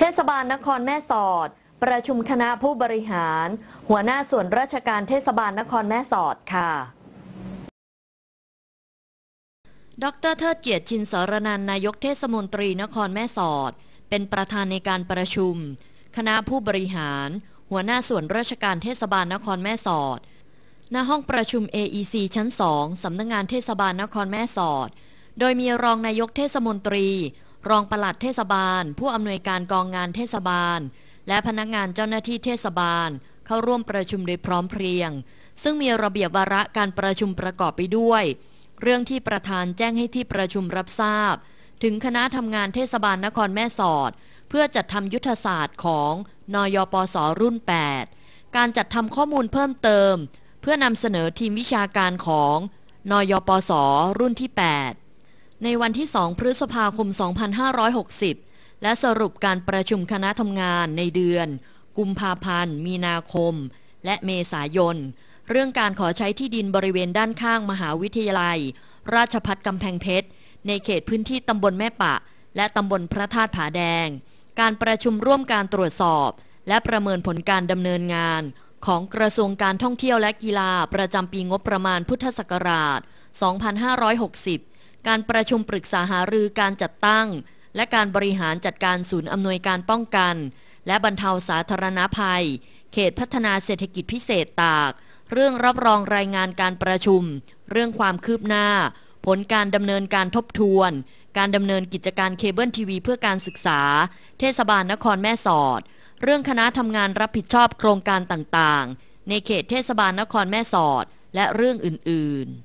เทศบาลนครแม่สอด ประชุมคณะผู้บริหาร หัวหน้าส่วนราชการเทศบาลนครแม่สอดค่ะ ดร เทิดเกียรติชินสรนันนายกเทศมนตรีนครแม่สอด เป็นประธานในการประชุม คณะผู้บริหาร หัวหน้าส่วนราชการเทศบาลนครแม่สอดณห้องประชุม AEC ชั้นสองสำนักงงานเทศบาลนครแม่สอด โดยมีรองนายกเทศมนตรีรองปลัดเทศบาล ผู้อำนวยการกองงานเทศบาล และพนักงานเจ้าหน้าที่เทศบาล เข้าร่วมประชุมโดยพร้อมเพรียง ซึ่งมีระเบียบวาระการประชุมประกอบไปด้วย เรื่องที่ประธานแจ้งให้ที่ประชุมรับทราบ ถึงคณะทำงานเทศบาลนครแม่สอด เพื่อจัดทำยุทธศาสตร์ของนยปสรุ่น 8 การจัดทำข้อมูลเพิ่มเติม เพื่อนำเสนอทีมวิชาการของ นยปสรุ่นที่ 8ในวันที่ 2พฤษภาคม 2560 และสรุปการประชุมคณะทำงานในเดือน กุมภาพันธ์ มีนาคม และเมษายน เรื่องการขอใช้ที่ดินบริเวณด้านข้างมหาวิทยาลัย ราชพัฒกำแพงเพชร ในเขตพื้นที่ตำบลแม่ปะ และตำบลพระธาตุผาแดง การประชุมร่วมการตรวจสอบ และประเมินผลการดำเนินงาน ของกระทรวงการท่องเที่ยวและกีฬาประจำปีงบประมาณพุทธศักราช 2560การประชุมปรึกษาหารือการจัดตั้งและการบริหารจัดการศูนย์อำนวยการป้องกันและบรรเทาสาธารณาภัย เขตพัฒนาเศรษฐกิจพิเศษตาก เรื่องรับรองรายงานการประชุม เรื่องความคืบหน้า ผลการดำเนินการทบทวน การดำเนินกิจการเคเบิลทีวีเพื่อการศึกษา เทศบาลนครแม่สอด เรื่องคณะทำงานรับผิดชอบโครงการต่างๆ ในเขตเทศบาลนครแม่สอดและเรื่องอื่นๆ